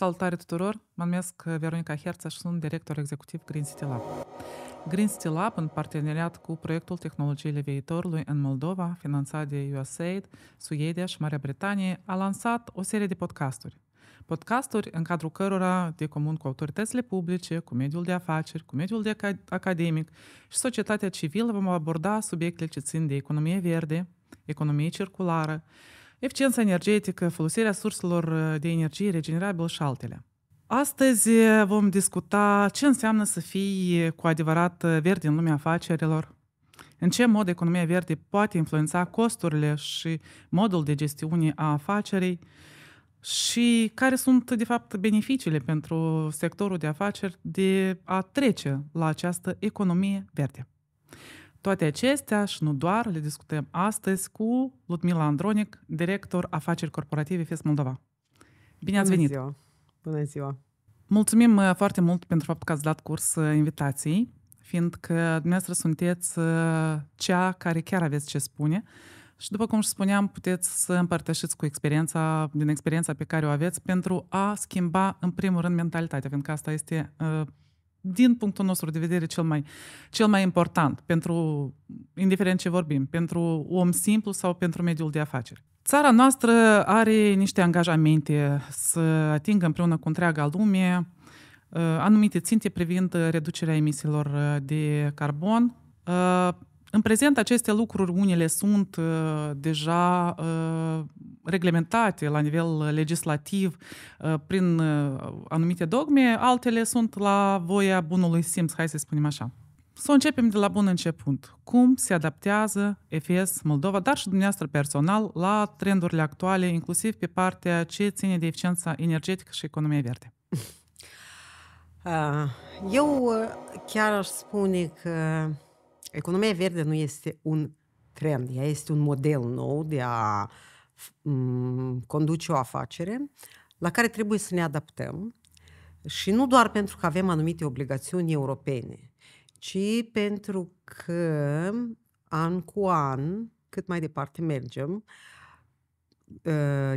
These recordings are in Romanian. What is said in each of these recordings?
Salutare tuturor! Mă numesc uh, Veronica Herța și sunt director executiv Green City Lab. Green City Lab, în parteneriat cu proiectul Tehnologiile Viitorului în Moldova, finanțat de USAID, Suedia și Marea Britanie, a lansat o serie de podcasturi. Podcasturi în cadrul cărora de comun cu autoritățile publice, cu mediul de afaceri, cu mediul de academic și societatea civilă vom aborda subiectele ce țin de economie verde, economie circulară, eficiența energetică, folosirea surselor uh, de energie regenerabilă și altele. Astăzi uh, vom discuta ce înseamnă să fii uh, cu adevărat verde în lumea afacerilor, în ce mod economia verde poate influența costurile și modul de gestiune a afacerii și care sunt, de fapt, beneficiile pentru sectorul de afaceri de a trece la această economie verde. Toate acestea și nu doar le discutăm astăzi cu Ludmila Andronic, director afaceri corporative FES Moldova. Bine ați venit! Bună ziua! Bună ziua! Mulțumim uh, foarte mult pentru faptul că ați dat curs uh, invitației, fiindcă dumneavoastră sunteți uh, cea care chiar aveți ce spune și după cum și spuneam, puteți să împărtășiți cu experiența, din experiența pe care o aveți pentru a schimba, în primul rând, mentalitatea, fiindcă asta este din punctul nostru de vedere, cel mai, cel mai important, pentru, indiferent ce vorbim, pentru om simplu sau pentru mediul de afaceri. Țara noastră are niște angajamente să atingă împreună cu întreaga lume uh, anumite ținte privind reducerea emisiilor uh, de carbon uh, în prezent, aceste lucruri, unele sunt uh, deja uh, reglementate la nivel legislativ uh, prin uh, anumite dogme, altele sunt la voia bunului simț, hai să spunem așa. Să începem de la bun început. Cum se adaptează EFS Moldova, dar și dumneavoastră personal, la trendurile actuale, inclusiv pe partea ce ține de eficiența energetică și economia verde? Ah, eu uh, chiar aș spune că Economia verde nu este un trend, ea este un model nou de a conduce o afacere la care trebuie să ne adaptăm și nu doar pentru că avem anumite obligațiuni europene, ci pentru că an cu an, cât mai departe mergem, ă,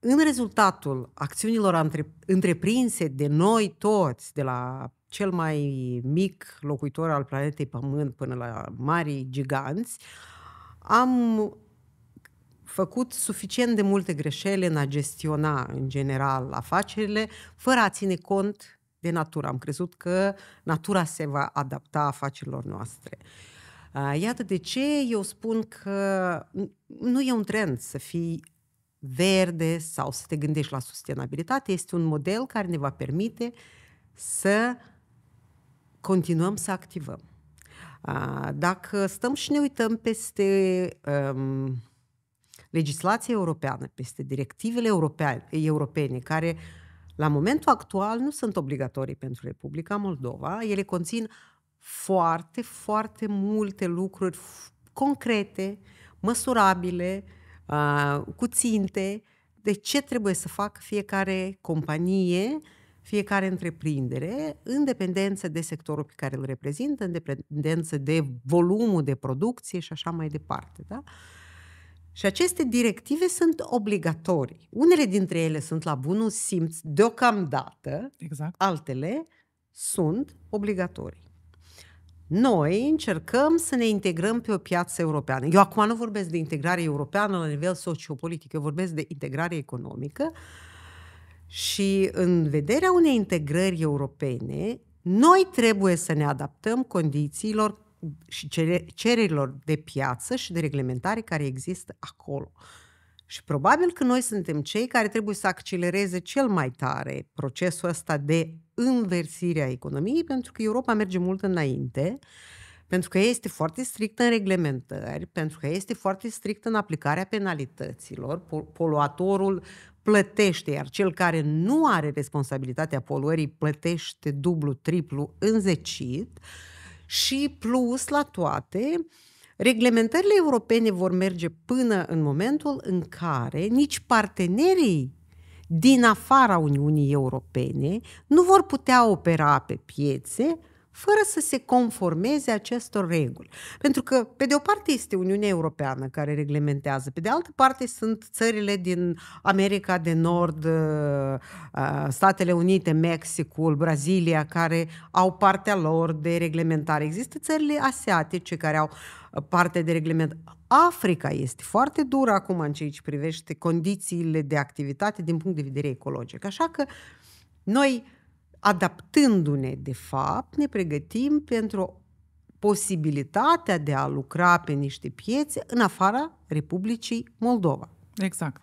în rezultatul acțiunilor antre, întreprinse de noi toți, de la cel mai mic locuitor al planetei Pământ până la mari giganți, am făcut suficient de multe greșeli în a gestiona, în general, afacerile, fără a ține cont de natură. Am crezut că natura se va adapta afacerilor noastre. Ah, iată de ce eu spun că nu e un trend să fii verde sau să te gândești la sustenabilitate, este un model care ne va permite să continuăm să activăm. Dacă stăm și ne uităm peste um, legislația europeană, peste directivele europeane, europene, care la momentul actual nu sunt obligatorii pentru Republica Moldova, ele conțin foarte, foarte multe lucruri concrete, măsurabile, cu ținte, de ce trebuie să facă fiecare companie, fiecare întreprindere, în dependență de sectorul pe care îl reprezintă, în dependență de volumul de producție și așa mai departe. Da? Și aceste directive sunt obligatorii. Unele dintre ele sunt la bunul simț deocamdată, exact. altele sunt obligatorii noi încercăm să ne integrăm pe o piață europeană. Eu acum nu vorbesc de integrare europeană la nivel sociopolitic, eu vorbesc de integrare economică și în vederea unei integrări europene, noi trebuie să ne adaptăm condițiilor și cererilor de piață și de reglementare care există acolo. Și probabil că noi suntem cei care trebuie să accelereze cel mai tare procesul ăsta de înversire a economiei, pentru că Europa merge mult înainte, pentru că este foarte strictă în reglementări, pentru că este foarte strictă în aplicarea penalităților. Poluatorul plătește, iar cel care nu are responsabilitatea poluării plătește dublu, triplu, înzecit. Și plus la toate, reglementările europene vor merge până în momentul în care nici partenerii din afara Uniunii Europene nu vor putea opera pe piețe fără să se conformeze acestor reguli. Pentru că, pe de o parte, este Uniunea Europeană care reglementează, pe de altă parte, sunt țările din America de Nord, uh, uh, Statele Unite, Mexicul, Brazilia, care au partea lor de reglementare. Există țările asiatice care au uh, parte de reglementare. Africa este foarte dură acum în ceea ce privește condițiile de activitate din punct de vedere ecologic. Așa că noi, adaptându-ne de fapt, ne pregătim pentru posibilitatea de a lucra pe niște piețe în afara Republicii Moldova. Exact.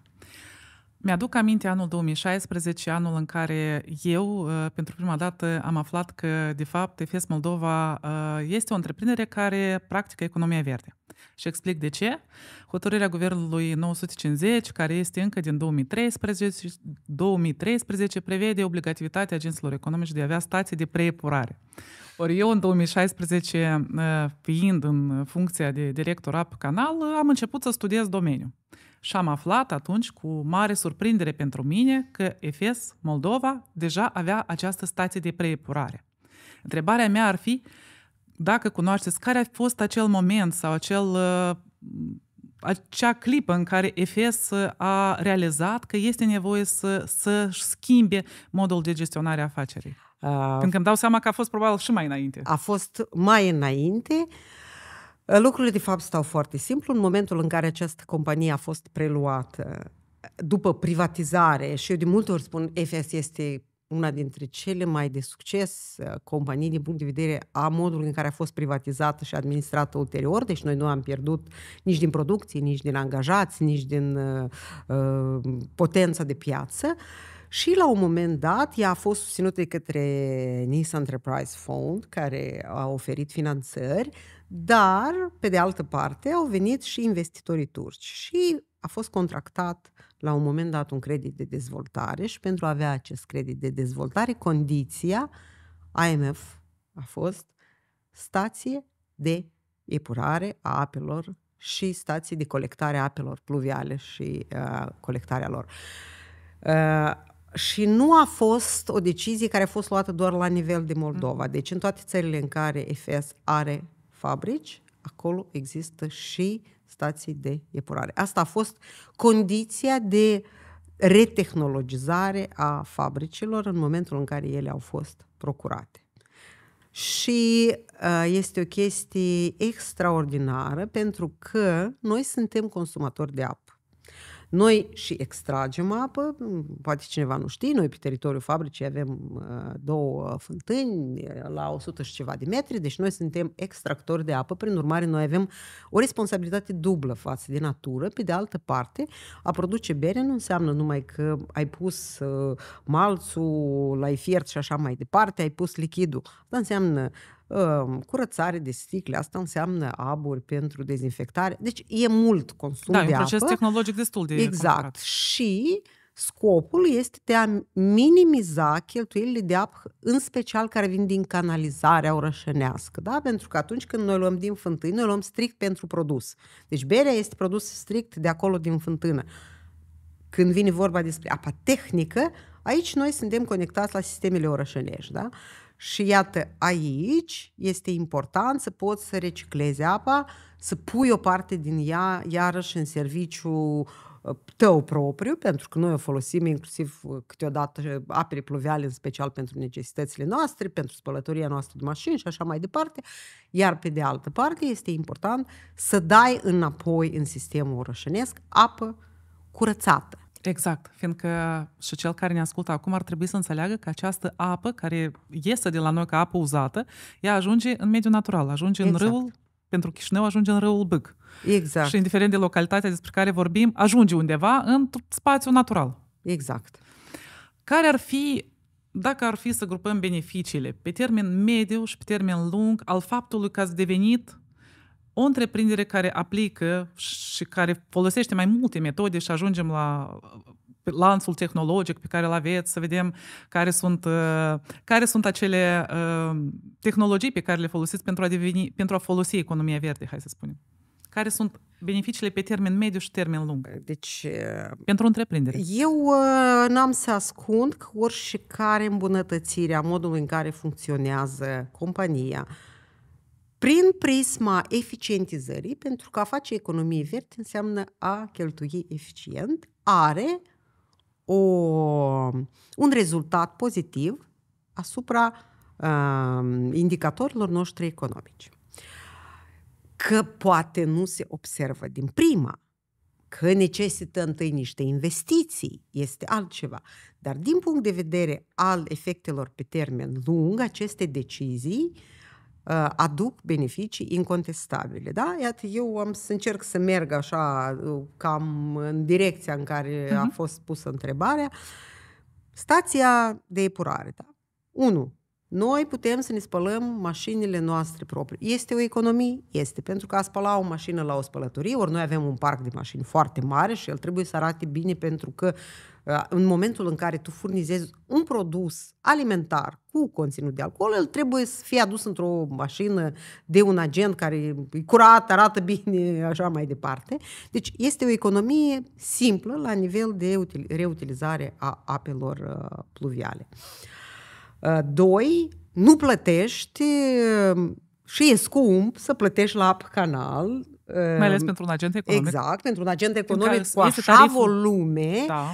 Mi-aduc aminte anul 2016, anul în care eu, uh, pentru prima dată, am aflat că, de fapt, EFES Moldova uh, este o întreprindere care practică economia verde. Și explic de ce. Hotărârea Guvernului 950, care este încă din 2013, 2013 prevede obligativitatea agenților economici de a avea stații de preepurare. Ori eu în 2016, uh, fiind în funcția de director AP Canal, am început să studiez domeniul. Și am aflat atunci cu mare surprindere pentru mine că Efes, Moldova, deja avea această stație de preepurare. Întrebarea mea ar fi dacă cunoașteți care a fost acel moment sau acel, uh, acea clipă în care Efes uh, a realizat că este nevoie să, să schimbe modul de gestionare a afacerii. Uh, Pentru că îmi dau seama că a fost probabil și mai înainte. A fost mai înainte. Uh, Eh, lucrurile, de fapt, stau foarte simplu. În momentul în care această companie a fost preluată eh, după privatizare, și eu de multe ori spun, FS este una dintre cele mai de succes eh, companii din punct de vedere a modului în care a fost privatizată și administrată ulterior, deci noi nu am pierdut nici din producție, nici din angajați, nici din uh, potența de piață. Uh, și la un moment dat, ea a fost susținută de către Nice Enterprise Fund, care a oferit finanțări, dar, pe de altă parte, au venit și investitorii turci și a fost contractat la un moment dat un credit de dezvoltare și pentru a avea acest credit de dezvoltare, condiția IMF a fost stație de epurare a apelor și stații de colectare a apelor pluviale și uh, colectarea lor. Uh, și nu a fost o decizie care a fost luată doar la nivel de Moldova. Deci în toate țările în care EFS are fabrici, acolo există și stații de epurare. Asta a fost condiția de retehnologizare a fabricilor în momentul în care ele au fost procurate. Și uh, este o chestie extraordinară pentru că noi suntem consumatori de apă. Noi și extragem apă, mm, poate cineva nu știe, noi pe teritoriul fabricii avem uh, două fântâni la 100 și ceva de metri, deci noi suntem extractori de apă, prin urmare noi avem o responsabilitate dublă față de natură. Pe de altă parte, a produce bere nu înseamnă numai că ai pus uh, malțul, l-ai fiert și așa mai departe, ai pus lichidul. Asta înseamnă curățare de sticle, asta înseamnă aburi pentru dezinfectare. Deci e mult consum da, de apă. Da, un proces tehnologic destul de Exact. Complicat. Și scopul este de a minimiza cheltuielile de apă, în special care vin din canalizarea orășenească. Da? Pentru că atunci când noi luăm din fântână, noi luăm strict pentru produs. Deci berea este produs strict de acolo din fântână. Când vine vorba despre apa tehnică, aici noi suntem conectați la sistemele orășenești. Da? Uh, și iată, aici este important să poți să reciclezi apa, să pui o parte din ea iarăși în serviciu uh, tău propriu, pentru că noi o folosim inclusiv uh, câteodată apele pluviale, în special pentru necesitățile noastre, pentru spălătoria noastră de mașini și așa mai departe, iar pe de altă parte este important să dai înapoi în sistemul orășenesc apă curățată Exact, fiindcă și cel care ne ascultă acum ar trebui să înțeleagă că această apă care iese de la noi ca apă uzată, ea ajunge în mediul natural, ajunge exact. în râul pentru Chișinău ajunge în râul Bâc. Exact. Și indiferent de localitatea despre care vorbim, ajunge undeva în spațiul natural. Exact. Care ar fi, dacă ar fi să grupăm beneficiile pe termen mediu și pe termen lung al faptului că ați devenit o întreprindere care aplică și care folosește mai multe metode și ajungem la lanțul tehnologic pe care îl aveți, să vedem care sunt, uh, care sunt acele uh, tehnologii pe care le folosiți pentru a, deveni, pentru a folosi economia verde, hai să spunem. Care sunt beneficiile pe termen mediu și termen lung? Deci, uh, pentru întreprindere. Eu n-am să ascund că oricare îmbunătățire a modului în care funcționează compania, prin prisma eficientizării, pentru că a face economie verde înseamnă a cheltui eficient, are o, un rezultat pozitiv asupra uh, indicatorilor noștri economici. Că poate nu se observă din prima, că necesită întâi niște investiții, este altceva. Dar din punct de vedere al efectelor pe termen lung, aceste decizii uh, Э, aduc beneficii incontestabile. Da? Iată, eu am să încerc să merg așa uh, cam în direcția în care uh-huh. a mhm. fost pusă întrebarea. Stația de epurare, da? 1. Noi putem să ne spălăm mașinile noastre proprii. Este o economie? Este. Pentru că a spăla o mașină la o spălătorie, ori noi avem un parc de mașini foarte mare și el trebuie să arate bine pentru că uh, în momentul în care tu furnizezi un produs alimentar cu conținut de alcool, el trebuie să fie adus într-o mașină de un agent care e curat, arată bine, așa mai departe. Deci este o economie simplă la nivel de reutilizare a apelor uh, pluviale. Uh, Uh, doi, nu plătești uh, și e scump să plătești la canal. Uh, mai ales pentru un agent economic. Exact, pentru un agent economic cu așa tariful. volume. Da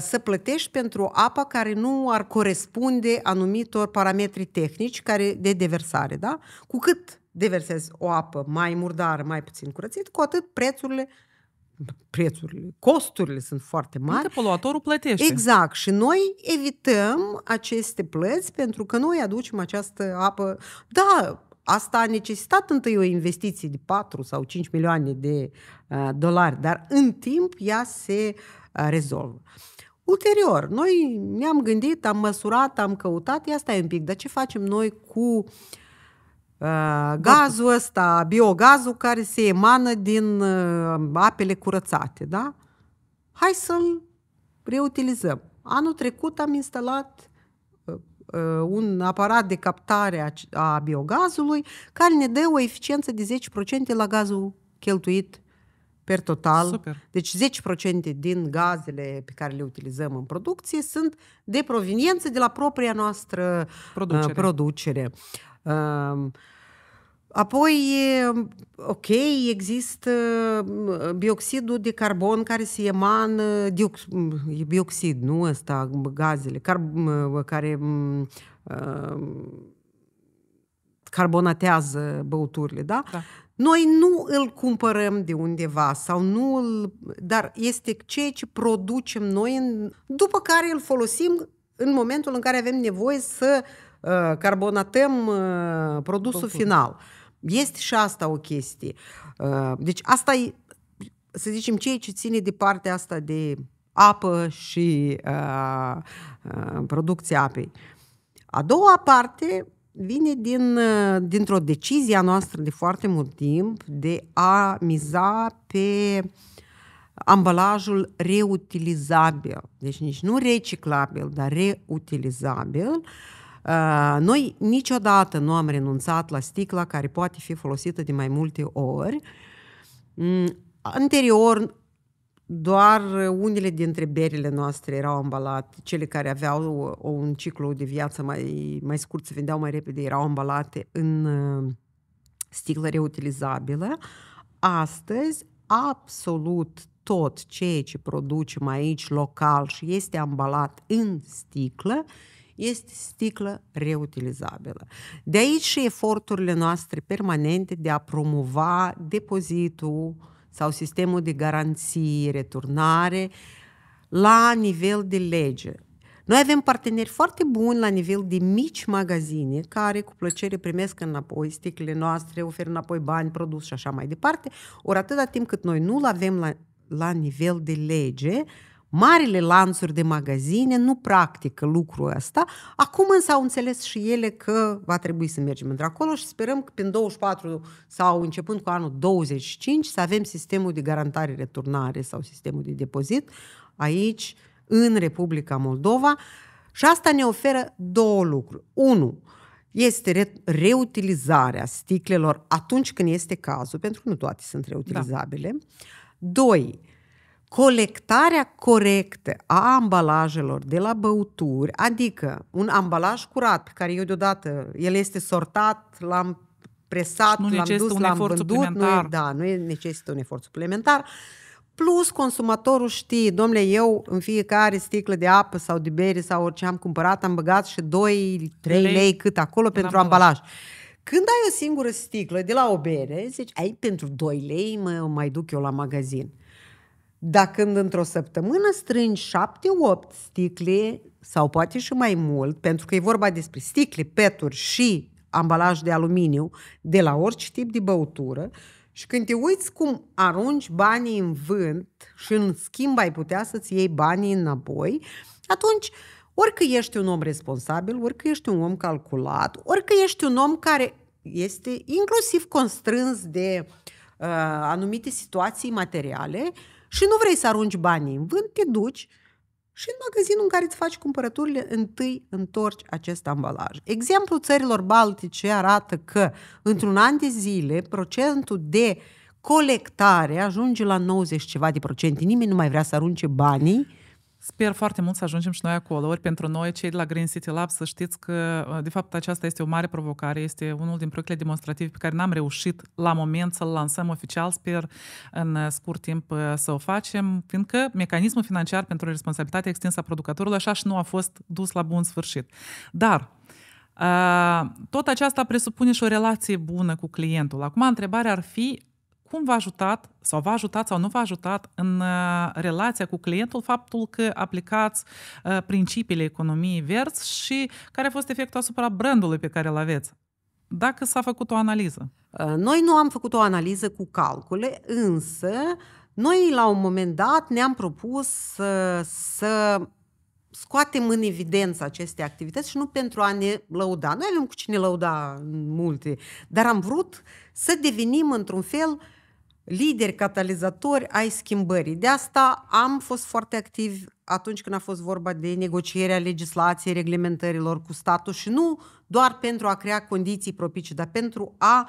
să plătești pentru apă care nu ar corespunde anumitor parametri tehnici care de deversare, da? Cu cât deversezi o apă mai murdară, mai puțin curățit cu atât prețurile prețurile, costurile sunt foarte mari. Când poluatorul plătește. Exact. Și noi evităm aceste plăți pentru că noi aducem această apă. Da, asta a necesitat întâi o investiție de 4 sau 5 milioane de uh, dolari, dar în timp ea se uh, rezolvă. Ulterior, noi ne-am gândit, am măsurat, am căutat, asta e un pic, dar ce facem noi cu uh, Ă, gazul ăsta, biogazul care se emană din ă, apele curățate, da? Hai să-l reutilizăm. Anul trecut am instalat ă, un aparat de captare a biogazului care ne dă o eficiență de 10% la gazul cheltuit per total. Super. Deci 10% din gazele pe care le utilizăm în producție sunt de proveniență de la propria noastră producere. producere. Apoi, ok, există uh, bioxidul de carbon care se emană, e bioxid, nu ăsta, gazele, car- uh, care mm, uh, carbonatează băuturile, da? da? Noi nu îl cumpărăm de undeva sau nu îl... Dar este ceea ce producem noi, în, după care îl folosim în momentul în care avem nevoie să uh, carbonatăm produsul Cultura. final. Este și asta o chestie. Deci asta e, să zicem, ceea ce ține de partea asta de apă și uh, uh, producția apei. A doua parte vine din, dintr-o decizie a noastră de foarte mult timp de a miza pe ambalajul reutilizabil. Deci nici nu reciclabil, dar reutilizabil. Uh, Uh, noi niciodată nu am renunțat la sticla care poate fi folosită de mai multe ori. Mm, anterior, doar unele dintre berile noastre erau ambalate, cele care aveau un ciclu de viață mai, mai scurt, se vindeau mai repede, erau ambalate în uh, sticlă reutilizabilă. Astăzi, absolut tot ceea ce producem aici local și este ambalat în sticlă este sticlă reutilizabilă. De aici și eforturile noastre permanente de a promova depozitul sau sistemul de garanții, returnare la nivel de lege. Noi avem parteneri foarte buni la nivel de mici magazine care cu plăcere primesc înapoi sticlele noastre, oferă înapoi bani, produs și așa mai departe. Ori atâta timp cât noi nu-l avem la, la nivel de lege, Marile lanțuri de magazine nu practică lucrul ăsta. Acum însă au înțeles și ele că va trebui să mergem într-acolo și sperăm că prin 24 sau începând cu anul 25 să avem sistemul de garantare returnare sau sistemul de depozit aici în Republica Moldova și asta ne oferă două lucruri. Unu, este re- reutilizarea sticlelor atunci când este cazul, pentru că nu toate sunt da. reutilizabile. Da. Doi, colectarea corectă a ambalajelor de la băuturi, adică un ambalaj curat pe care eu deodată el este sortat, l-am presat, nu l-am dus, l-am vândut, nu e, da, nu e necesită un efort suplimentar. Plus consumatorul știe, domnule, eu în fiecare sticlă de apă sau de bere sau orice am cumpărat, am băgat și 2-3 lei, lei cât acolo pentru ambalaj. ambalaj. Când ai o singură sticlă de la o bere, zici, ai pentru 2 lei mă mai duc eu la magazin. Dacă când într-o săptămână strângi 7 opt sticle sau poate și mai mult, pentru că e vorba despre sticle, peturi și ambalaj de aluminiu de la orice tip de băutură, și când te uiți cum arunci banii în vânt și în schimb ai putea să-ți iei banii înapoi, atunci orică ești un om responsabil, orică ești un om calculat, orică ești un om care este inclusiv constrâns de uh, anumite situații materiale, uh, și nu vrei să arunci banii în vânt, te duci și în magazinul în care îți faci cumpărăturile, întâi întorci acest ambalaj. Exemplul țărilor baltice arată că într-un an de zile procentul de colectare ajunge la 90 ceva de procente. Nimeni nu mai vrea să arunce banii Sper foarte mult să ajungem și noi acolo, ori pentru noi, cei de la Green City Lab, să știți că, uh, de fapt, aceasta este o mare provocare, este unul din proiectele demonstrative pe care n-am reușit la moment să-l lansăm oficial, sper în uh, scurt timp uh, să o facem, fiindcă mecanismul financiar pentru responsabilitatea extinsă a producătorului așa și nu a fost dus la bun sfârșit. Dar, tot aceasta presupune și o relație bună cu clientul. Acum, întrebarea ar fi cum v-a ajutat sau v-a ajutat sau nu v-a ajutat în uh, relația cu clientul faptul că aplicați uh, principiile economiei verzi și care a fost efectul asupra brandului pe care îl aveți? Dacă s-a făcut o analiză. Uh, noi nu am făcut o analiză cu calcule, însă noi la un moment dat ne-am propus să, să scoatem în evidență aceste activități și nu pentru a ne lăuda. Noi avem cu cine lăuda multe, dar am vrut să devenim într-un fel uh, lideri catalizatori ai schimbării. De asta am fost foarte activ atunci când a fost vorba de negocierea legislației, reglementărilor cu statul și nu doar pentru a crea condiții propice, dar pentru a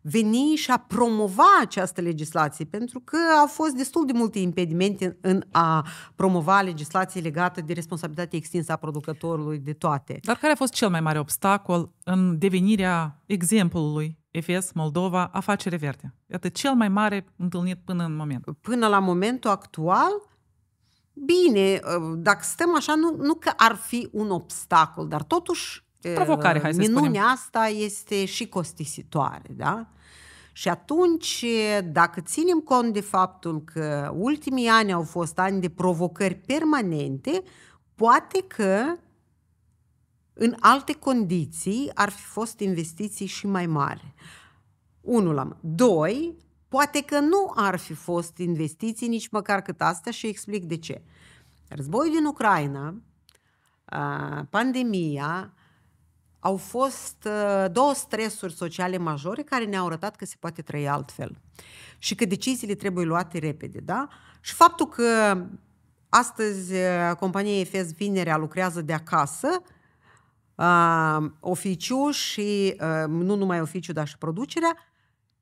veni și a promova această legislație, pentru că au fost destul de multe impedimente în a promova legislație legată de responsabilitatea extinsă a producătorului de toate. Dar care a fost cel mai mare obstacol în devenirea exemplului EFS Moldova Afacere Verde. Iată, cel mai mare întâlnit până în moment. Până la momentul actual, bine, uh, dacă stăm așa, nu, nu că ar fi un obstacol, dar totuși uh, Provocare, hai să minunea spunem. asta este și costisitoare, da? Și atunci, dacă ținem cont de faptul că ultimii ani au fost ani de provocări permanente, poate că în alte condiții ar fi fost investiții și mai mari. Unul am. Doi, poate că nu ar fi fost investiții nici măcar cât asta și explic de ce. Războiul din Ucraina, pandemia, au fost două stresuri sociale majore care ne-au arătat că se poate trăi altfel și că deciziile trebuie luate repede. Da? Și faptul că astăzi compania EFES Vinerea lucrează de acasă, Um, oficiu și um, nu numai oficiu, dar și producerea,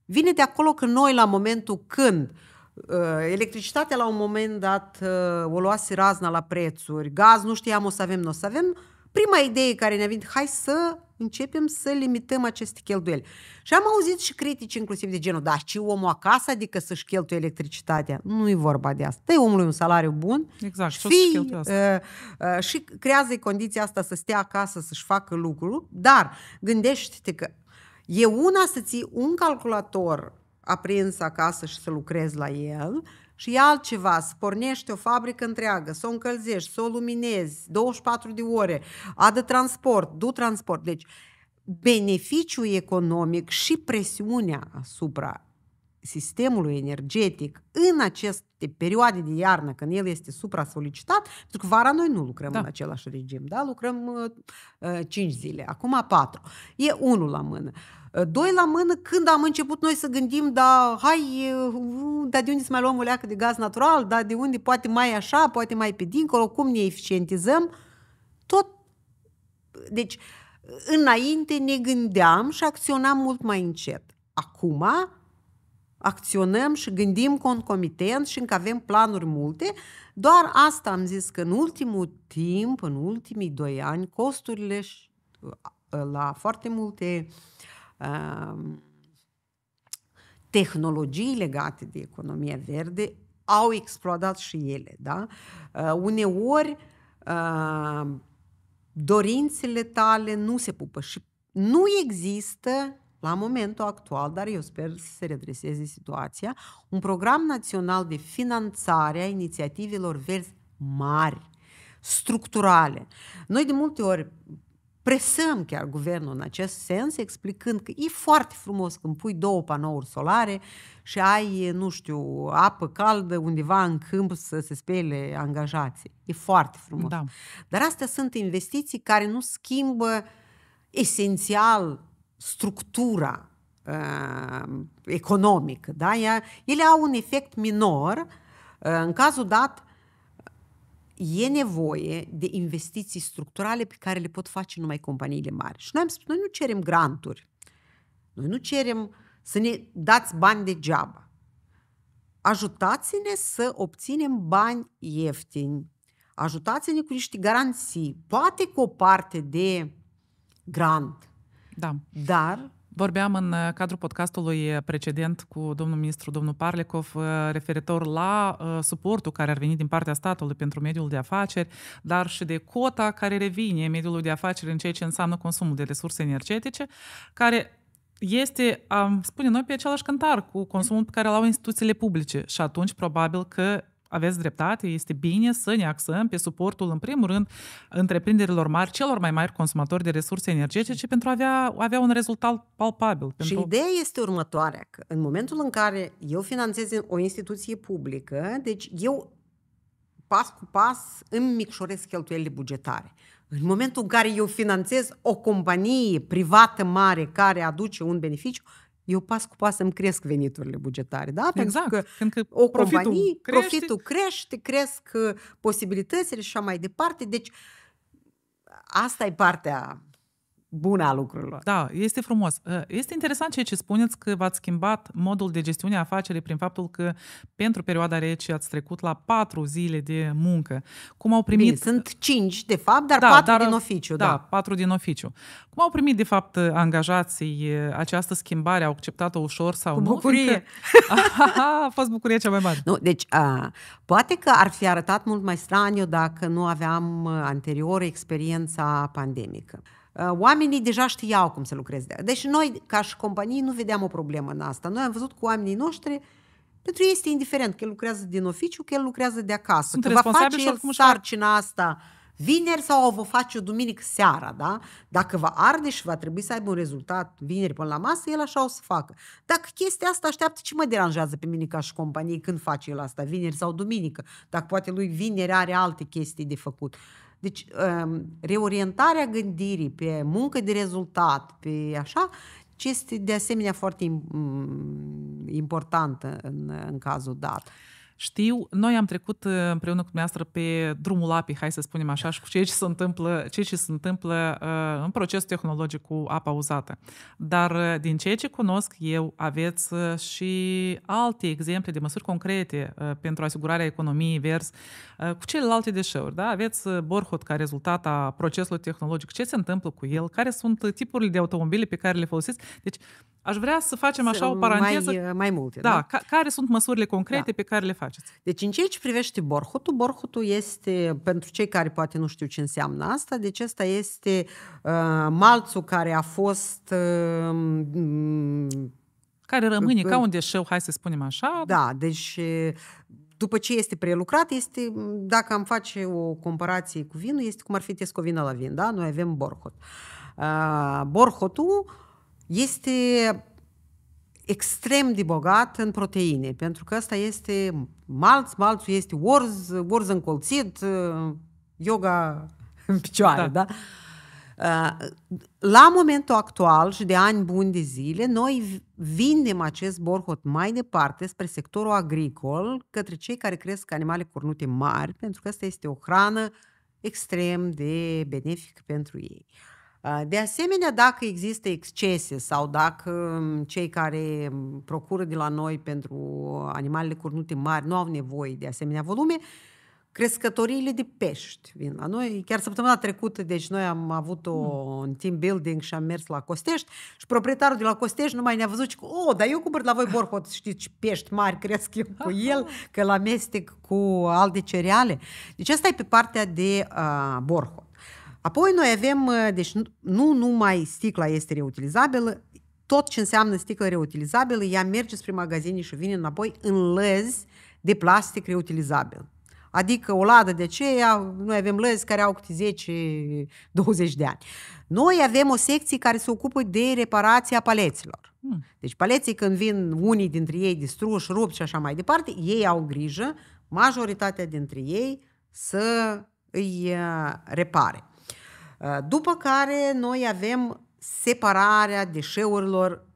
vine de acolo că noi la momentul când uh, electricitatea la un moment dat uh, o luase razna la prețuri, gaz nu știam o să avem, nu o să avem, uh, prima idee care ne-a venit, hai să începem să limităm aceste cheltuieli. Și am auzit și critici inclusiv de genul, da, și omul acasă, adică să-și cheltuie electricitatea. Nu e vorba de asta. Dă omului un salariu bun exact, și, fii, uh, uh, și creează condiția asta să stea acasă, să-și facă lucrul. dar gândește-te că e una să ții un calculator aprins acasă și să lucrezi la el și e altceva, să pornești o fabrică întreagă, să o încălzești, să o luminezi 24 de ore, adă transport, du transport. Deci, beneficiul economic și presiunea asupra sistemului energetic în aceste perioade de iarnă, când el este supra-solicitat, pentru că vara noi nu lucrăm da. în același regim, da? lucrăm uh, 5 uh, zile, acum 4. E unul la mână. Uh, doi la mână, când am început noi să gândim, da, hai, da, de unde să mai luăm o leacă de gaz natural, da, de unde poate mai așa, poate mai pe dincolo, cum ne eficientizăm, tot. Deci, înainte ne gândeam și acționam mult mai încet. Acum, acționăm și gândim concomitent și încă avem planuri multe. Doar asta am zis că în ultimul timp, în ultimii doi ani, costurile uh, uh, la foarte multe uh, tehnologii legate de economia verde au explodat și ele. Da? uneori dorințele tale nu se pupă și nu există la momentul actual, dar eu sper să se redreseze situația, un program național de finanțare a inițiativelor verzi mari, structurale. Noi de multe ori presăm chiar guvernul în acest sens, explicând că e foarte frumos când pui două panouri solare și ai, nu știu, apă caldă undeva în câmp să se spele angajații. E foarte frumos. Da. Dar astea sunt investiții care nu schimbă esențial structura uh, economică. Da? Ele au un efect minor. Uh, în cazul dat, e nevoie de investiții structurale pe care le pot face numai companiile mari. Și noi am spus, noi nu cerem granturi. Noi nu cerem să ne dați bani degeaba. Ajutați-ne să obținem bani ieftini. Ajutați-ne cu niște garanții, poate cu o parte de grant da. Dar Vorbeam în uh, cadrul podcastului uh, precedent cu domnul ministru, domnul Parlecov, uh, referitor la suportul care ar veni din partea statului pentru mediul de afaceri, dar și de cota care revine mediului de afaceri în ceea ce înseamnă consumul de resurse energetice, care este, am spune noi, pe același cântar cu consumul pe care îl au instituțiile publice și atunci probabil că aveți dreptate, este bine să ne axăm pe suportul, în primul rând, întreprinderilor mari, celor mai mari consumatori de resurse energetice, pentru a avea, avea un rezultat palpabil. Pentru... Și ideea este următoarea, că în momentul în care eu finanțez o instituție publică, deci eu pas cu pas îmi micșoresc cheltuielile bugetare. În momentul în care eu finanțez o companie privată mare care aduce un beneficiu, eu pas cu pas îmi cresc veniturile bugetare, da? Exact. Pentru că, Când că o profitul companie, crește. profitul crește, cresc uh, posibilitățile și așa mai departe. Deci asta e partea bună a lucrurilor. Da, este frumos. Uh, este interesant ceea ce spuneți că v-ați schimbat modul de gestiune a afacerii prin faptul că pentru perioada rece ați trecut la patru zile de muncă. Cum au primit... Bine, sunt cinci, de fapt, dar da, patru dar, din oficiu. Da, da, patru din oficiu. Cum au primit, de fapt, angajații uh, această schimbare? Au acceptat-o ușor sau Cu nu? bucurie! a, a fost bucurie cea mai mare. Nu, deci, a, poate că ar fi arătat mult mai straniu dacă nu aveam uh, anterior experiența pandemică. Uh, oamenii deja știau cum să lucreze. Deci noi, ca și companii, nu vedeam o problemă în asta. Noi am văzut cu oamenii noștri pentru ei este indiferent că el lucrează din oficiu, că el lucrează de acasă. Sunt că va face el sarcina asta vineri sau o va face o duminică seara, da? Dacă va arde și va trebui să aibă un rezultat vineri până la masă, el așa o să facă. Dacă chestia asta așteaptă, ce mă deranjează pe mine ca și companie când face el asta, vineri sau duminică? Dacă poate lui vineri are alte chestii de făcut. Uh, deci, um, reorientarea gândirii pe muncă de rezultat, pe așa, ce este de asemenea foarte mm, importantă în, în cazul dat. Știu, noi am trecut uh, împreună cu dumneavoastră pe drumul apei, hai să spunem așa, și cu ceea ce se întâmplă, ceea ce se întâmplă uh, în procesul tehnologic cu apa uzată. Dar uh, din ceea ce cunosc eu, aveți și alte exemple de măsuri concrete pentru asigurarea economiei vers cu celelalte deșeuri. Da? Aveți Borhot, ca rezultat a procesului tehnologic. Ce se întâmplă cu el? Care sunt tipurile de automobile pe care le folosiți? Deci, Aș vrea să facem așa o paranteză. Mai, mai multe, da? da? Ca, care sunt măsurile concrete da. pe care le faceți? Deci în ceea ce privește borhotul, borhotul este, pentru cei care poate nu știu ce înseamnă asta, deci ăsta este uh, malțul care a fost... Uh, mm, care rămâne uh, ca uh, un deșeu, hai să spunem așa. Da, deci uh, după ce este prelucrat, este, dacă am face o comparație cu vinul, este cum ar fi tescovină la vin, da? Noi avem borhot. Uh, borhotul este extrem de bogat în proteine, pentru că ăsta este malț, malțul este orz, orz încolțit, yoga în picioare, da? da? La momentul actual și de ani buni de zile, noi vindem acest borhot mai departe spre sectorul agricol, către cei care cresc animale cornute mari, pentru că asta este o hrană extrem de benefică pentru ei. Uh, Ah, de asemenea, dacă există excese sau dacă mm, cei care mm, procură de la noi pentru animalele curnute mari nu au nevoie de asemenea volume, crescătoriile de pești vin la noi. Chiar săptămâna trecută, deci noi am avut o, hmm. un team building și am mers la Costești și proprietarul de la Costești nu mai ne-a văzut și cu, „Oh, dar eu cumpăr la voi borhot, știți, pești mari cresc eu cu el, că l amestec cu alte cereale. Deci asta e pe partea de uh, ah, borho. Apoi noi avem, uh, deci nu numai sticla este reutilizabilă, tot ce înseamnă sticlă reutilizabilă, ea merge spre magazine și vine înapoi în lăzi de plastic reutilizabil. Adică o ladă de aceea, noi avem lăzi care au câte 10-20 de ani. Noi avem o secție care se ocupă de reparația paleților. Hmm. Deci paleții când vin unii dintre ei distruși, rupți și așa mai departe, ei au grijă, majoritatea dintre ei, să îi uh, repare. Uh, după care noi avem separarea deșeurilor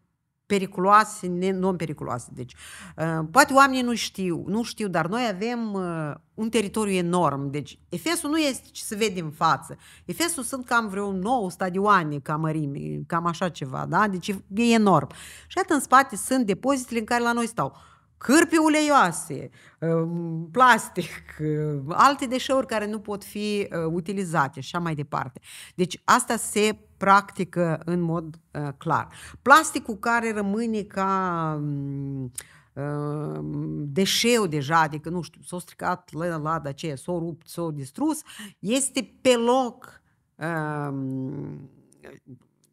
periculoase, non-periculoase. Deci, uh, poate oamenii nu știu, nu știu, dar noi avem uh, un teritoriu enorm. Deci, Efesul nu este ce se vede în față. Efesul sunt cam vreo 9 stadioane ca mărime, cam așa ceva, da? Deci e enorm. Și atât în spate sunt depozitele în care la noi stau cârpi uleioase, uh, plastic, uh, alte deșeuri care nu pot fi uh, utilizate și așa mai departe. Deci asta se practică în mod clar. Plasticul care rămâne ca um, deșeu deja, adică nu știu, s-a stricat de ce, s-a rupt, s-a distrus, este pe loc um,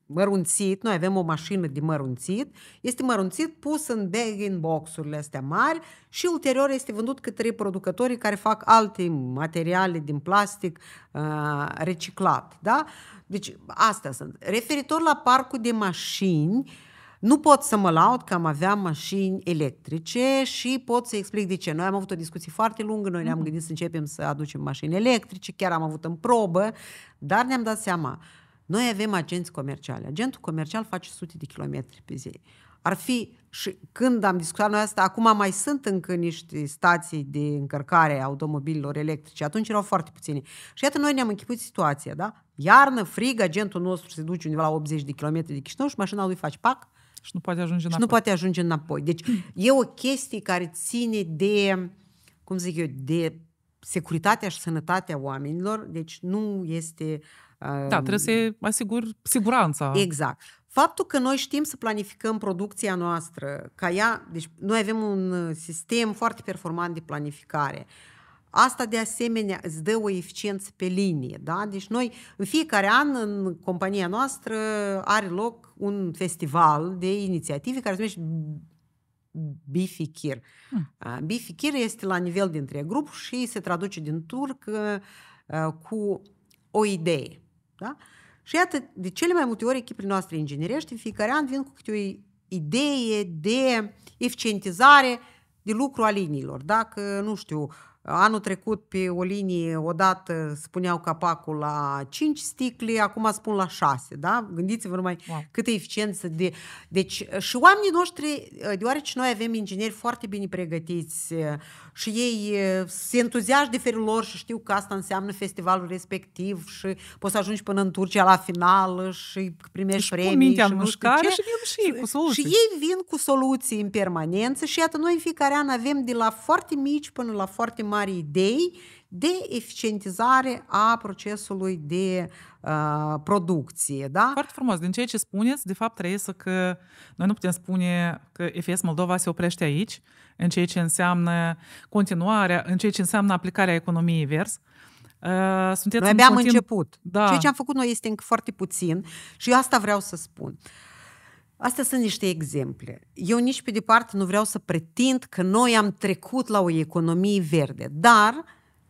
mărunțit, noi avem o mașină de mărunțit, este mărunțit pus în in boxurile astea mari și ulterior este vândut către producătorii care fac alte materiale din plastic uh, reciclat. Da? Deci asta sunt. Referitor la parcul de mașini, nu pot să mă laud că am avea mașini electrice și pot să explic de ce. Noi am avut o discuție foarte lungă, noi ne-am mhm. gândit să începem să aducem mașini electrice, chiar am avut în probă, dar ne-am dat seama noi avem agenți comerciali. Agentul comercial face sute de kilometri pe zi. Ar fi, și când am discutat noi asta, acum mai sunt încă niște stații de încărcare a automobililor electrice, atunci erau foarte puține. Și iată, noi ne-am închipuit situația, da? Iarnă, frig, agentul nostru se duce undeva la 80 de km de Chișinău și mașina lui face pac, și nu poate ajunge înapoi. Și nu poate ajunge înapoi. Deci e o chestie care ține de, cum zic eu, de securitatea și sănătatea oamenilor, deci nu este da, trebuie să asigur siguranța. Exact. Faptul că noi știm să planificăm producția noastră, ca ea, deci noi avem un uh, sistem foarte performant de planificare. Asta, de asemenea, îți dă o eficiență pe linie. Da? Deci noi, în fiecare an, în compania noastră, are loc un festival de inițiative care se numește Bifikir. Hmm. Bifikir este la nivel dintre grup și se traduce din turc uh, cu o idee. Da? Și iată, de cele mai multe ori echipele noastre ingineriești, în fiecare an vin cu câte o idee de eficientizare de lucru a liniilor. Dacă, nu știu, anul trecut pe o linie odată spuneau capacul la 5 sticle, acum spun la 6, da? Gândiți-vă numai wow. Da. câtă eficiență de... Deci și oamenii noștri, deoarece noi avem ingineri foarte bine pregătiți și ei se entuziași de felul lor și știu că asta înseamnă festivalul respectiv și poți să ajungi până în Turcia la final și primești și premii. și, nu mușcare și vin și ei cu soluții. Și ei vin cu soluții în permanență și iată, noi în fiecare an avem de la foarte mici până la foarte mari idei de eficientizare a procesului de uh, producție. Da? Foarte frumos. Din ceea ce spuneți, de fapt, să că noi nu putem spune că EFS Moldova se oprește aici, în ceea ce înseamnă continuarea, în ceea ce înseamnă aplicarea economiei vers. Uh, sunteți noi abia în continu... am început. Da. Ceea ce am făcut noi este încă foarte puțin și eu asta vreau să spun. Astea sunt niște exemple. Eu nici pe departe nu vreau să pretind că noi am trecut la o economie verde, dar uh,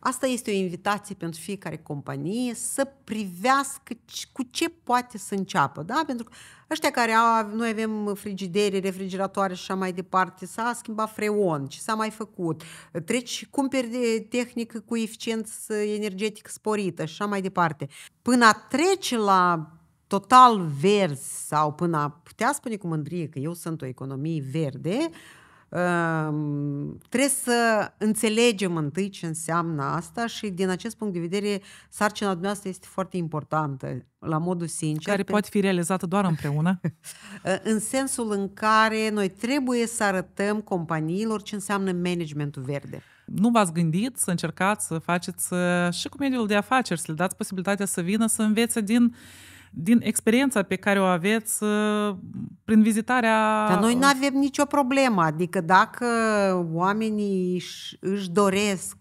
Asta este o invitație pentru fiecare companie să privească cu ce poate să înceapă. Da? Pentru că ăștia care au, noi avem frigidere, refrigeratoare și așa mai departe, s-a schimbat freon, ce s-a mai făcut, treci, cumperi de tehnică cu eficiență energetică sporită și așa mai departe. Până a trece la total verzi sau până a putea spune cu mândrie că eu sunt o economie verde, uh, Ehm, trebuie să înțelegem întâi ce înseamnă asta și din acest punct de vedere sarcina dumneavoastră este foarte importantă, la modul sincer. Care poate fi realizată doar împreună? în sensul în care noi trebuie să arătăm companiilor ce înseamnă managementul verde. Nu v-ați gândit să încercați să faceți uh, și cu mediul de afaceri, să le dați posibilitatea să vină să învețe din uh, din experiența pe care o aveți uh, prin vizitarea... Dar noi nu avem nicio problemă, adică dacă oamenii își, își doresc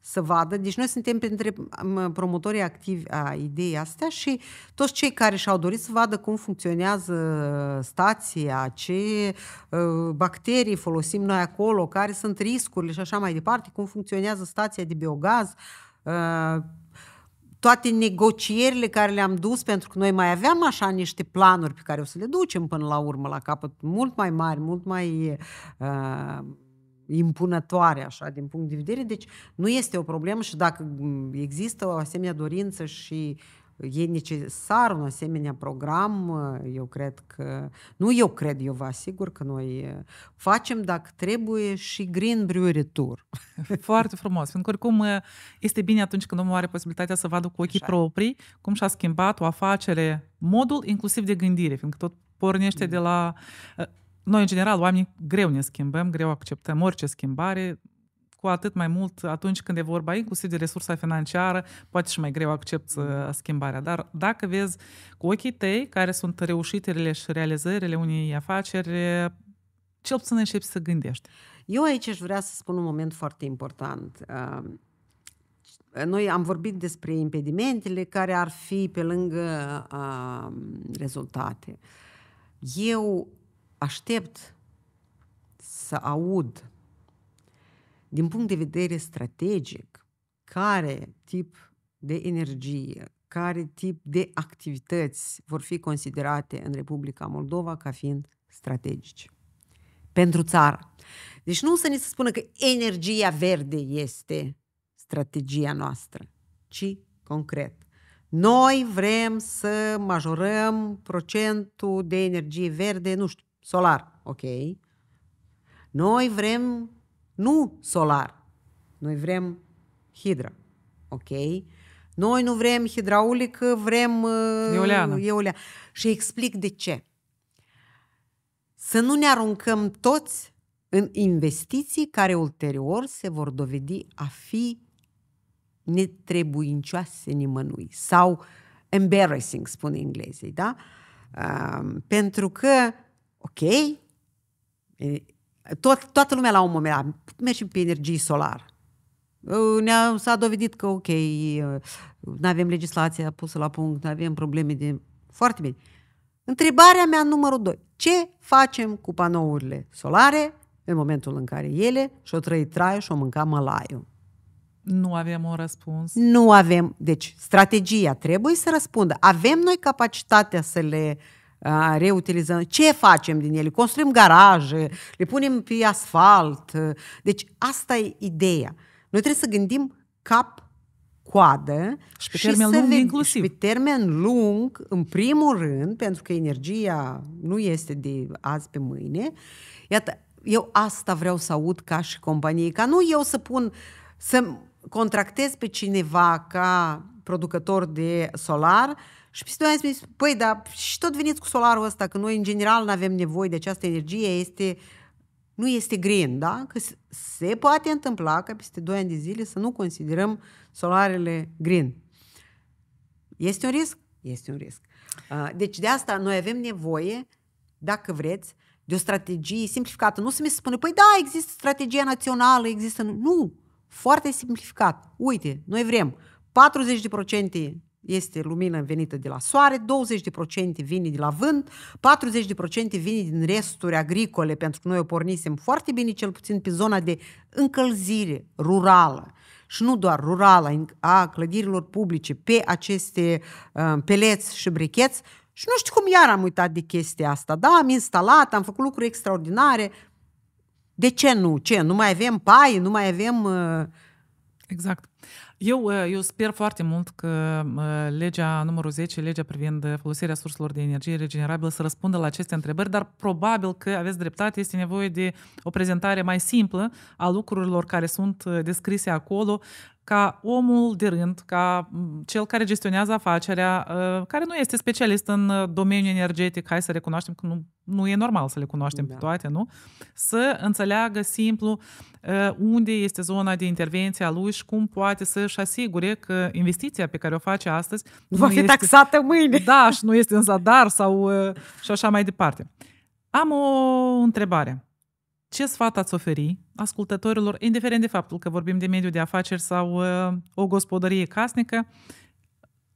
să vadă. Deci noi suntem printre promotorii activi a ideii astea și toți cei care și-au dorit să vadă cum funcționează stația, ce uh, bacterii folosim noi acolo, care sunt riscurile și așa mai departe, cum funcționează stația de biogaz, uh, toate negocierile care le-am dus, pentru că noi mai aveam așa niște planuri pe care o să le ducem până la urmă la capăt, mult mai mari, mult mai uh, impunătoare, așa, din punct de vedere. Deci nu este o problemă și dacă mm, există o asemenea dorință și uh, e necesar un asemenea program. Eu cred că, nu eu cred, eu vă asigur că noi uh, facem dacă trebuie și Green Brewery Tour. Foarte frumos, pentru că oricum uh, este bine atunci când omul are posibilitatea să vadă cu ochii Așa. proprii cum și-a schimbat o afacere, modul inclusiv de gândire, fiindcă tot pornește mm. de la... Uh, noi, în general, oamenii greu ne schimbăm, greu acceptăm orice schimbare, cu atât mai mult atunci când e vorba inclusiv de resursa financiară, poate și mai greu accept mm. uh, schimbarea. Dar dacă vezi cu ochii tăi care sunt reușitele și realizările unei afaceri, ce puțin începi să gândești. Eu aici aș vrea să spun un moment foarte important. Uh, noi am vorbit despre impedimentele care ar fi pe lângă uh, rezultate. Eu aștept să aud din punct de vedere strategic, care tip de energie, care tip de activități vor fi considerate în Republica Moldova ca fiind strategice pentru țară. Deci nu să ni se spună că energia verde este strategia noastră, ci concret. Noi vrem să majorăm procentul de energie verde, nu știu, solar, ok. Noi vrem nu solar. Noi vrem hidra, ok? Noi nu vrem hidraulică, vrem uh, euleană. Și explic de ce. Să nu ne aruncăm toți în investiții care ulterior se vor dovedi a fi netrebuincioase nimănui sau embarrassing, spun englezii, da? Uh, pentru că, ok, tot, toată lumea la un moment dat, merge pe energie solară. Ă, ne-a, s-a dovedit că, ok, nu avem legislația pusă la punct, nu avem probleme de... Foarte bine. Întrebarea mea numărul 2. Ce facem cu panourile solare în momentul în care ele și-o trăi traiu și-o mânca mălaiul? Nu avem un răspuns. Nu avem. Deci, strategia trebuie să răspundă. Avem noi capacitatea să le uh, reutilizăm. Ce facem din ele? Construim garaje, le punem pe asfalt. Deci asta e ideea. Noi trebuie să gândim cap coadă și pe și termen lung vin, inclusiv. Și pe termen lung, în primul rând, pentru că energia nu este de azi pe mâine. Iată, eu asta vreau să aud ca și companie, ca nu eu să pun, să contractez pe cineva ca producător de solar și peste mi-a zis, păi, dar și tot veniți cu solarul ăsta, că noi în general nu avem nevoie de această energie, este, nu este green, da? Că se poate întâmpla că peste 2 ani de zile să nu considerăm solarele green. Este un risc? Este un risc. Uh, deci de asta noi avem nevoie, dacă vreți, de o strategie simplificată. Nu să mi se spune, păi da, există strategia națională, există... Nu! Foarte simplificat. Uite, noi vrem 40% este lumină venită de la soare, 20% vine de la vânt, 40% vine din resturi agricole, pentru că noi o pornisem foarte bine, cel puțin pe zona de încălzire rurală și nu doar rurală, a clădirilor publice, pe aceste uh, peleți și brecheți. Și nu știu cum iar am uitat de chestia asta. Da, am instalat, am făcut lucruri extraordinare. De ce nu? Ce? Nu mai avem paie, nu mai avem... Uh... Exact. Eu, eh, eu sper foarte mult că eh, legea numărul 10, legea privind eh, folosirea surselor de energie regenerabilă, să răspundă la aceste întrebări, dar probabil că aveți dreptate, este nevoie de o prezentare mai simplă a lucrurilor care sunt descrise acolo, ca omul de rând, ca mm, cel care gestionează afacerea, care nu este specialist în domeniul energetic, hai să recunoaștem că nu, nu e normal să le cunoaștem da. pe toate, nu? Să înțeleagă simplu unde este zona de intervenție a lui și cum poate poate să-și asigure că investiția pe care o face astăzi va fi este, taxată mâine. Da, și nu este în zadar sau uh, și așa mai departe. Am o întrebare. Ce sfat ați oferi ascultătorilor, indiferent de faptul că vorbim de mediul de afaceri sau uh, o gospodărie casnică,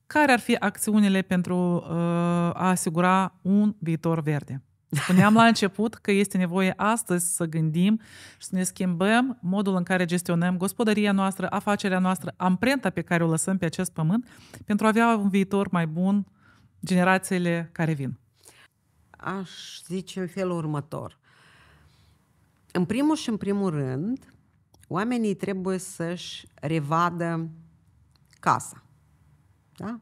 care ar fi acțiunile pentru uh, a asigura un viitor verde? Spuneam la început că este nevoie astăzi să gândim și să ne schimbăm modul în care gestionăm gospodăria noastră, afacerea noastră, amprenta pe care o lăsăm pe acest pământ pentru a avea un viitor mai bun generațiile care vin. Aș zice în felul următor. În primul și în primul rând, oamenii trebuie să-și revadă casa. Da?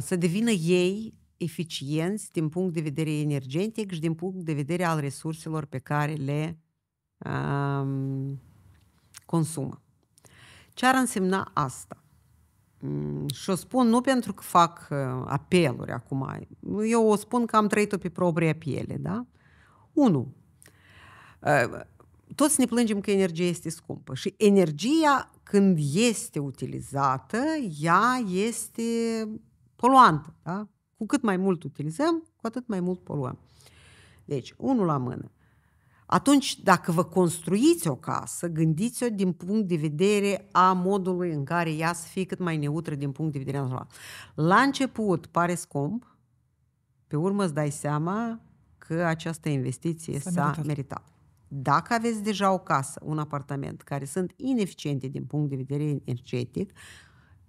Să devină ei eficienți din punct de vedere energetic și din punct de vedere al resurselor pe care le um, consumă. Ce ar însemna asta? Mm, și o spun nu pentru că fac uh, apeluri acum. Eu o spun că am trăit-o pe propria piele, da? Unu, uh, toți ne plângem că energia este scumpă și energia când este utilizată, ea este poluantă, da? Cu cât mai mult utilizăm, cu atât mai mult poluăm. Deci, unul la mână. Atunci, dacă vă construiți o casă, gândiți-o din punct de vedere a modului în care ea să fie cât mai neutră din punct de vedere natural. La început pare scump, pe urmă îți dai seama că această investiție s-a, s-a meritat. meritat. Dacă aveți deja o casă, un apartament, care sunt ineficiente din punct de vedere energetic,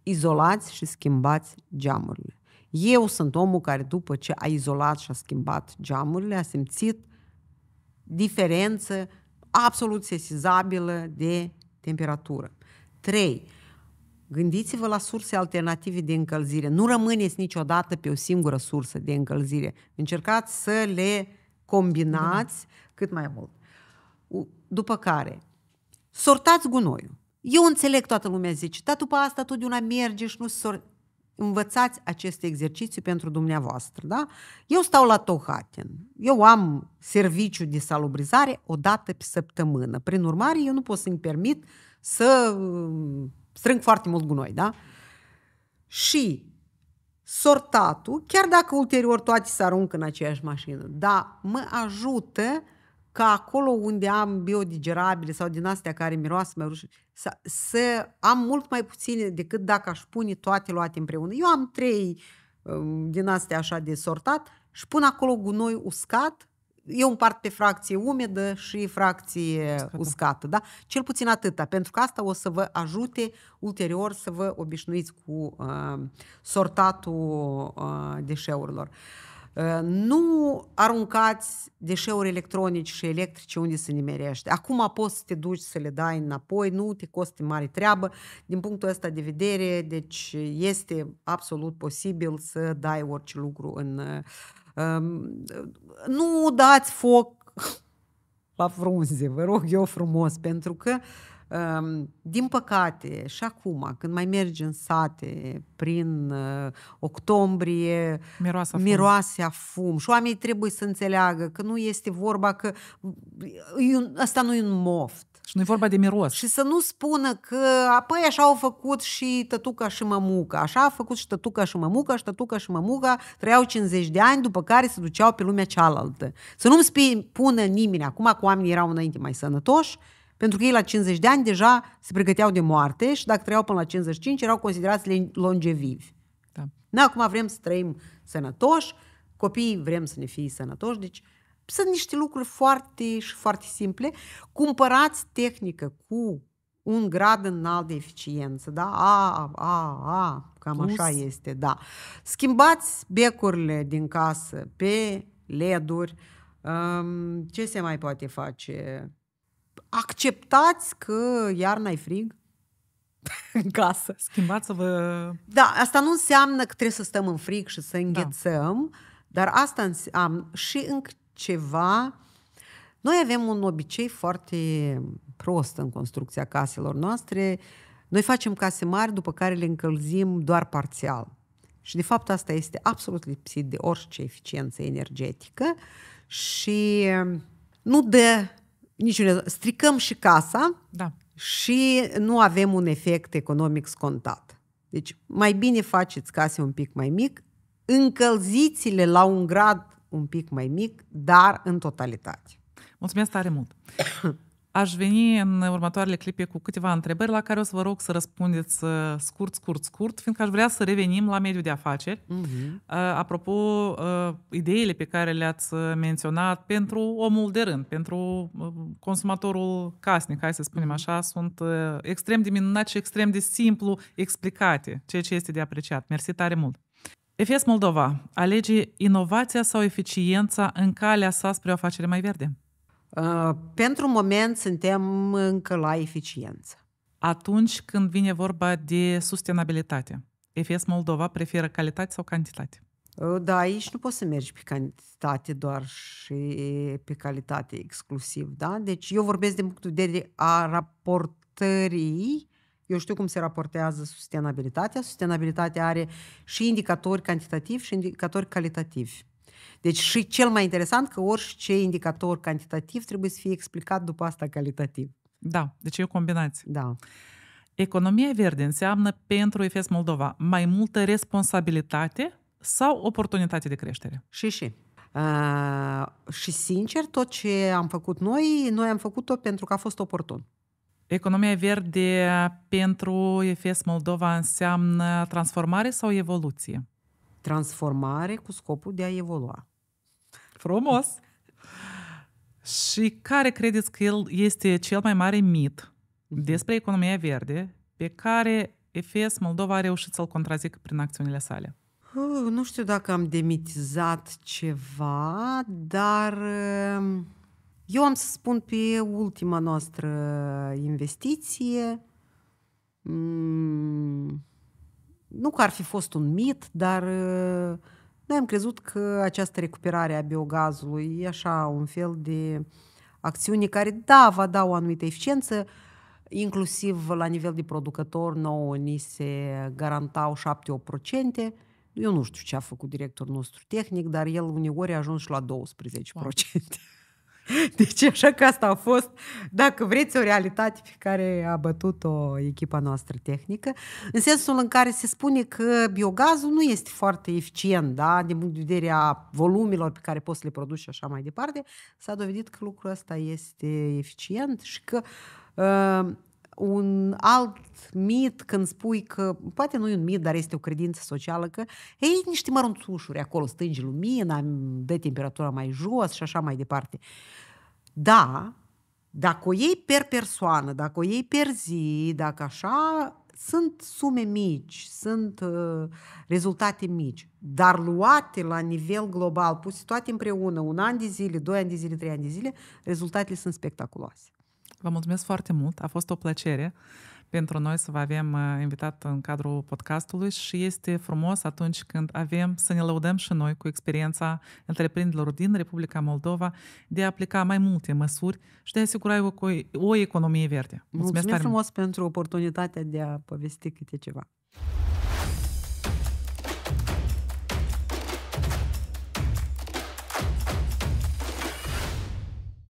izolați și schimbați geamurile. Eu sunt omul care după ce a izolat și a schimbat geamurile, a simțit diferență absolut sesizabilă de temperatură. 3. Gândiți-vă la surse alternative de încălzire. Nu rămâneți niciodată pe o singură sursă de încălzire. Încercați să le combinați da. cât mai mult. După care, sortați gunoiul. Eu înțeleg, toată lumea zice, dar după asta tu una merge și nu sort învățați acest exercițiu pentru dumneavoastră. Da? Eu stau la Tohaten, Eu am serviciu de salubrizare o dată pe săptămână. Prin urmare, eu nu pot să-mi permit să uh, strâng foarte mult gunoi. Da? Și sortatul, chiar dacă ulterior toate se aruncă în aceeași mașină, dar mă ajută ca acolo unde am biodigerabile sau din astea care miroase mai rușine, să, să am mult mai puține decât dacă aș pune toate luate împreună. Eu am trei um, din astea așa de sortat și pun acolo gunoi uscat, eu împart pe fracție umedă și fracție uscată. uscată, da? Cel puțin atâta, pentru că asta o să vă ajute ulterior să vă obișnuiți cu uh, sortatul uh, deșeurilor. Uh, Ă, nu aruncați deșeuri electronice și electrice unde se nimerește. Acum poți să te duci să le dai înapoi, nu te costă mare treabă. Din punctul ăsta de vedere, deci este absolut posibil să dai orice lucru în... Ă, ă, nu dați foc la frunze, vă rog eu frumos, pentru că uh, Ehm, din păcate, și acum, când mai mergi în sate, prin eh, octombrie, miroase a fum. Miroase a fum. Și oamenii trebuie să înțeleagă că nu este vorba că asta nu e un moft. Și nu e vorba de miros. Și să nu spună că apoi așa au făcut și tătuca și mămuca. Așa a făcut și tătuca și mămuca, și tătuca și mămuca trăiau 50 de ani, după care se duceau pe lumea cealaltă. Să nu-mi spune nimeni, acum cu oamenii erau înainte mai sănătoși, pentru că ei la 50 de ani deja se pregăteau de moarte și dacă trăiau până la 55 erau considerați longevivi. Da. Noi acum vrem să trăim sănătoși, copiii vrem să ne fie sănătoși, deci sunt niște lucruri foarte și foarte simple. Cumpărați tehnică cu un grad înalt de eficiență, da? A, a, a, cam Plus. așa este, da. Schimbați becurile din casă pe LED-uri. Um, ce se mai poate face? acceptați că iarna e frig în casă. Schimbați-vă... Da, asta nu înseamnă că trebuie să stăm în frig și să da. înghețăm, da. dar asta înseamnă și în ceva... Noi avem un obicei foarte prost în construcția caselor noastre. Noi facem case mari, după care le încălzim doar parțial. Și, de fapt, asta este absolut lipsit de orice eficiență energetică și nu dă niciun Stricăm și casa da. și nu avem un efect economic scontat. Deci mai bine faceți case un pic mai mic, încălziți-le la un grad un pic mai mic, dar în totalitate. Mulțumesc tare mult! Aș veni în următoarele clipe cu câteva întrebări la care o să vă rog să răspundeți uh, scurt, scurt, scurt, fiindcă aș vrea să revenim la mediul de afaceri. Uh-huh. Apropo, uh, ideile pe care le-ați uh, menționat pentru omul de rând, pentru consumatorul casnic, hai să spunem mhm. așa, sunt extrem de minunat și extrem de simplu explicate, ceea ce este de apreciat. Mersi tare mult! EFES Moldova alege inovația sau eficiența în calea sa spre o afacere mai verde? Uh, pentru moment suntem încă la eficiență. Atunci când vine vorba de sustenabilitate, EFS Moldova preferă calitate sau cantitate? Uh, da, aici nu poți să mergi pe cantitate doar și pe calitate exclusiv, da? Deci eu vorbesc din punctul de vedere a raportării eu știu cum se raportează sustenabilitatea. Sustenabilitatea are și indicatori cantitativi și indicatori calitativi. Deci și cel mai interesant că orice indicator cantitativ trebuie să fie explicat după asta calitativ. Da, deci e o combinație. Da. Economia verde înseamnă pentru EFES Moldova mai multă responsabilitate sau oportunitate de creștere? Și și. Uh, și sincer, tot ce am făcut noi, noi am făcut-o pentru că a fost oportun. Economia verde pentru EFES Moldova înseamnă transformare sau evoluție? transformare cu scopul de a evolua. Frumos! Și care credeți că el este cel mai mare mit mhm. despre economia verde pe care EFS Moldova a reușit să-l contrazică prin acțiunile sale? Uh, nu știu dacă am demitizat ceva, dar uh, eu am să spun pe ultima noastră investiție. Mm, nu că ar fi fost un mit, dar uh, noi am crezut că această recuperare a biogazului e așa un fel de acțiune care, da, va da o anumită eficiență, inclusiv la nivel de producător, nouă ni se garantau 7-8%. Eu nu știu ce a făcut directorul nostru tehnic, dar el uneori a ajuns și la 12%. Wow. Deci așa că asta a fost, dacă vreți, o realitate pe care a bătut-o echipa noastră tehnică, în sensul în care se spune că biogazul nu este foarte eficient, da, din punct de vedere a volumilor pe care poți să le produci și așa mai departe, s-a dovedit că lucrul ăsta este eficient și că ă, un alt mit când spui că, poate nu e un mit, dar este o credință socială, că ei niște mărunțușuri acolo, stângi lumina, dă temperatura mai jos și așa mai departe. Da, dacă o iei per persoană, dacă o iei per zi, dacă așa, sunt sume mici, sunt uh, rezultate mici, dar luate la nivel global, puse toate împreună, un an de zile, doi ani de zile, trei ani de zile, rezultatele sunt spectaculoase. Vă mulțumesc foarte mult, a fost o plăcere pentru noi să vă avem uh, invitat în cadrul podcastului și este frumos atunci când avem să ne lăudăm și noi cu experiența întreprinderilor din Republica Moldova de a aplica mai multe măsuri și de a asigura o, o economie verde. Mulțumesc, Mulțumesc frumos pentru oportunitatea de a povesti câte ceva.